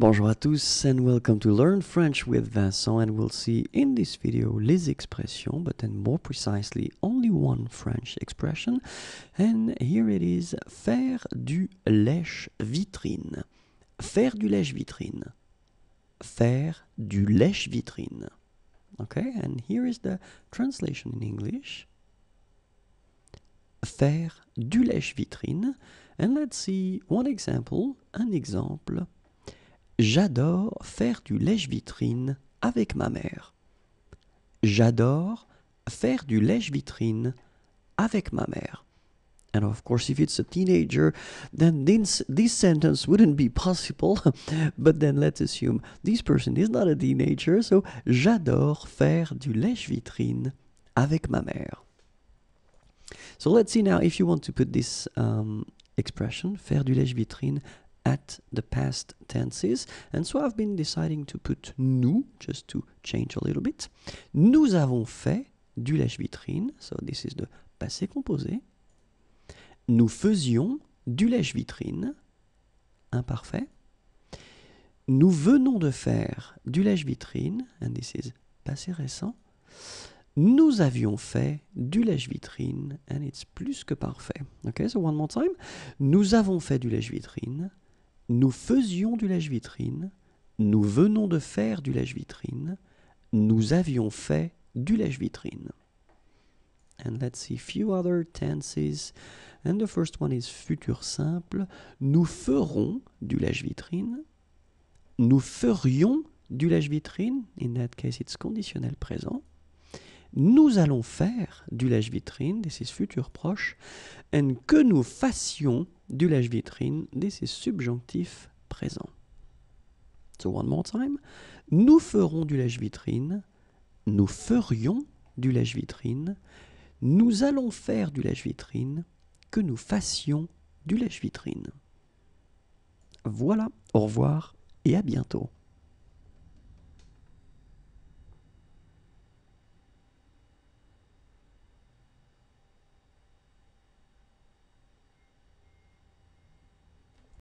Bonjour à tous and welcome to Learn French with Vincent and we'll see in this video les expressions but then more precisely only one French expression and here it is faire du lèche-vitrine faire du lèche-vitrine faire du lèche-vitrine okay and here is the translation in English faire du lèche-vitrine and let's see one example An example. J'adore faire du lèche-vitrine avec ma mère. J'adore faire du lèche-vitrine avec ma mère. And of course, if it's a teenager, then this, sentence wouldn't be possible. But then let's assume this person is not a teenager, so j'adore faire du lèche-vitrine avec ma mère. So let's see now if you want to put this um, expression, faire du lèche-vitrine at the past tenses. And so I've been deciding to put nous, just to change a little bit. Nous avons fait du lèche-vitrine. So this is the passé composé. Nous faisions du lèche-vitrine. Imparfait. Nous venons de faire du lèche-vitrine. And this is passé récent. Nous avions fait du lèche-vitrine, and it's plus que parfait. Okay, so one more time. Nous avons fait du lèche-vitrine, nous faisions du lèche-vitrine, nous venons de faire du lèche-vitrine, nous avions fait du lèche-vitrine. And let's see few other tenses. And the first one is futur simple. Nous ferons du lèche-vitrine. Nous ferions du lèche-vitrine. In that case, it's conditionnel présent. Nous allons faire du lèche-vitrine. This is futur proche. And que nous fassions du lèche-vitrine de ses subjonctifs présents. So one more time. Nous ferons du lèche-vitrine, nous ferions du lèche-vitrine, nous allons faire du lèche-vitrine, que nous fassions du lèche-vitrine. Voilà, au revoir et à bientôt.